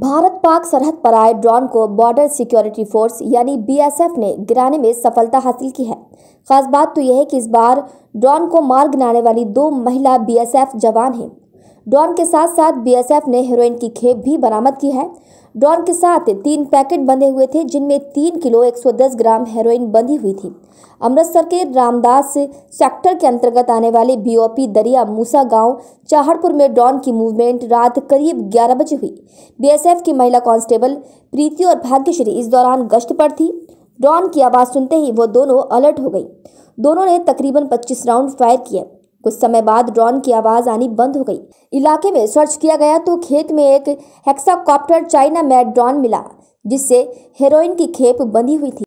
भारत पाक सरहद पर आए ड्रोन को बॉर्डर सिक्योरिटी फोर्स यानी बीएसएफ ने गिराने में सफलता हासिल की है खास बात तो यह है कि इस बार ड्रोन को मार गिराने वाली दो महिला बीएसएफ जवान हैं डॉन के साथ साथ बीएसएफ ने हेरोइन की खेप भी बरामद की है डॉन के साथ तीन पैकेट बंधे हुए थे जिनमें तीन किलो 110 ग्राम हेरोइन बंधी हुई थी अमृतसर के रामदास सेक्टर के अंतर्गत आने वाले बीओपी दरिया मूसा गांव चाहड़पुर में डॉन की मूवमेंट रात करीब 11 बजे हुई बीएसएफ की महिला कांस्टेबल प्रीति और भाग्यश्री इस दौरान गश्त पर थी डॉन की आवाज़ सुनते ही वो दोनों अलर्ट हो गई दोनों ने तकरीबन पच्चीस राउंड फायर किए कुछ समय बाद ड्रोन की आवाज आनी बंद हो गई इलाके में सर्च किया गया तो खेत में एक हेक्साकॉप्टर चाइना मेड ड्रोन मिला जिससे हेरोइन की खेप बंधी हुई थी